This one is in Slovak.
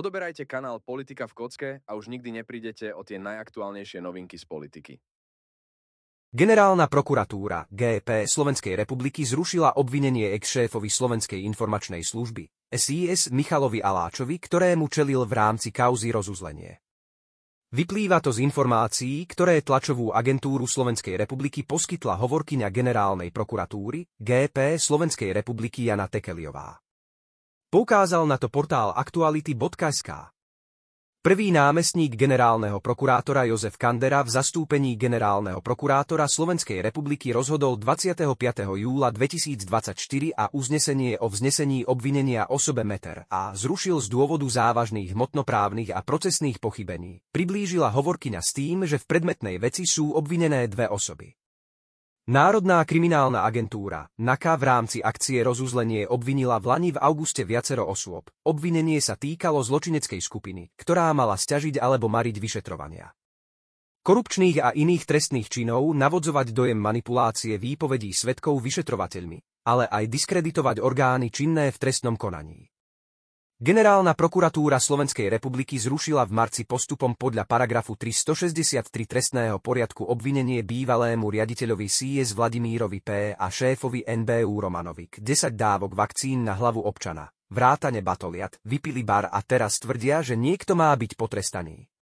Odoberajte kanál Politika v kocke a už nikdy neprídete o tie najaktuálnejšie novinky z politiky. Generálna prokuratúra GP Slovenskej republiky zrušila obvinenie ex-šéfovi Slovenskej informačnej služby SIS Michalovi Aláčovi, ktorému čelil v rámci kauzy rozuzlenie. Vyplýva to z informácií, ktoré tlačovú agentúru Slovenskej republiky poskytla hovorkyňa generálnej prokuratúry GP Slovenskej republiky Jana Tekeliová. Poukázal na to portál aktuality.sk. Prvý námestník generálneho prokurátora Jozef Kandera v zastúpení generálneho prokurátora Slovenskej republiky rozhodol 25. júla 2024 a uznesenie o vznesení obvinenia osobe Meter a zrušil z dôvodu závažných hmotnoprávnych a procesných pochybení. Priblížila hovorkyňa s tým, že v predmetnej veci sú obvinené dve osoby. Národná kriminálna agentúra, NAKA v rámci akcie rozuzlenie obvinila v Lani v auguste viacero osôb. Obvinenie sa týkalo zločineckej skupiny, ktorá mala sťažiť alebo mariť vyšetrovania. Korupčných a iných trestných činov navodzovať dojem manipulácie výpovedí svetkov vyšetrovateľmi, ale aj diskreditovať orgány činné v trestnom konaní. Generálna prokuratúra Slovenskej republiky zrušila v marci postupom podľa paragrafu 363 trestného poriadku obvinenie bývalému riaditeľovi CIS Vladimírovi P. a šéfovi NBU Romanovi k 10 dávok vakcín na hlavu občana. Vrátane batoliat, vypili bar a teraz tvrdia, že niekto má byť potrestaný.